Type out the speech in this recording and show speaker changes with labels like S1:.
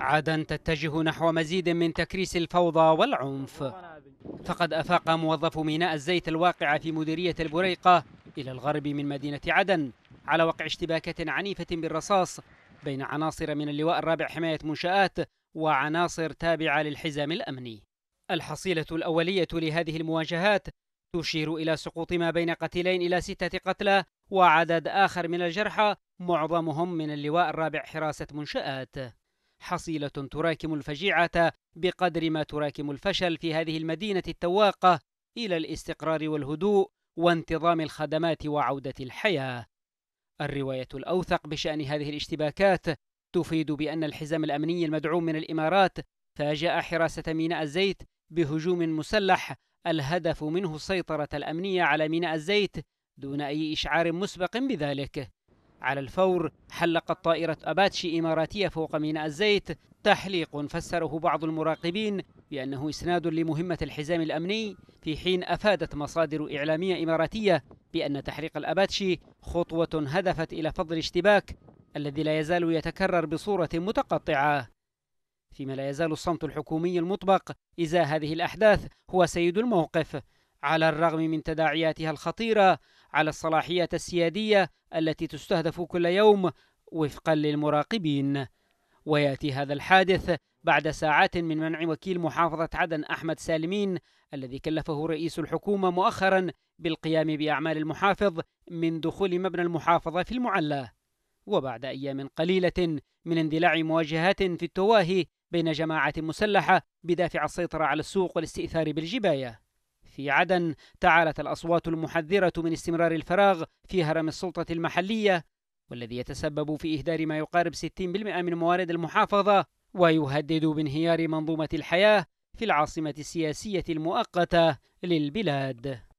S1: عادا تتجه نحو مزيد من تكريس الفوضى والعنف فقد أفاق موظف ميناء الزيت الواقع في مديرية البريقة إلى الغرب من مدينة عدن على وقع اشتباكات عنيفة بالرصاص بين عناصر من اللواء الرابع حماية منشآت وعناصر تابعة للحزام الأمني الحصيلة الأولية لهذه المواجهات تشير إلى سقوط ما بين قتيلين إلى ستة قتلى وعدد آخر من الجرحى معظمهم من اللواء الرابع حراسة منشآت حصيلة تراكم الفجيعة بقدر ما تراكم الفشل في هذه المدينة التواقة إلى الاستقرار والهدوء وانتظام الخدمات وعودة الحياة الرواية الأوثق بشأن هذه الاشتباكات تفيد بأن الحزام الأمني المدعوم من الإمارات فاجأ حراسة ميناء الزيت بهجوم مسلح الهدف منه السيطرة الأمنية على ميناء الزيت دون أي إشعار مسبق بذلك على الفور حلقت طائرة أباتشي إماراتية فوق ميناء الزيت تحليق فسره بعض المراقبين بأنه إسناد لمهمة الحزام الأمني في حين أفادت مصادر إعلامية إماراتية بأن تحريق الأباتشي خطوة هدفت إلى فض الاشتباك الذي لا يزال يتكرر بصورة متقطعة فيما لا يزال الصمت الحكومي المطبق إزاء هذه الأحداث هو سيد الموقف على الرغم من تداعياتها الخطيرة على الصلاحية السيادية التي تستهدف كل يوم وفقا للمراقبين وياتي هذا الحادث بعد ساعات من منع وكيل محافظة عدن أحمد سالمين الذي كلفه رئيس الحكومة مؤخرا بالقيام بأعمال المحافظ من دخول مبنى المحافظة في المعلى وبعد أيام قليلة من اندلاع مواجهات في التواهي بين جماعات مسلحة بدافع السيطرة على السوق والاستئثار بالجباية في عدن تعالت الأصوات المحذرة من استمرار الفراغ في هرم السلطة المحلية والذي يتسبب في إهدار ما يقارب 60% من موارد المحافظة ويهدد بانهيار منظومة الحياة في العاصمة السياسية المؤقتة للبلاد